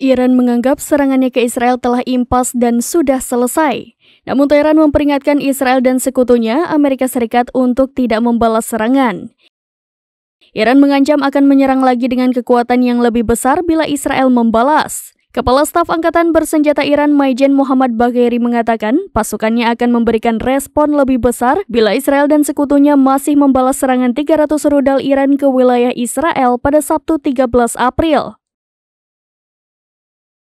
Iran menganggap serangannya ke Israel telah impas dan sudah selesai. Namun Tehran memperingatkan Israel dan sekutunya Amerika Serikat untuk tidak membalas serangan. Iran mengancam akan menyerang lagi dengan kekuatan yang lebih besar bila Israel membalas. Kepala Staf Angkatan Bersenjata Iran Maijen Muhammad Bagheri mengatakan pasukannya akan memberikan respon lebih besar bila Israel dan sekutunya masih membalas serangan 300 rudal Iran ke wilayah Israel pada Sabtu 13 April.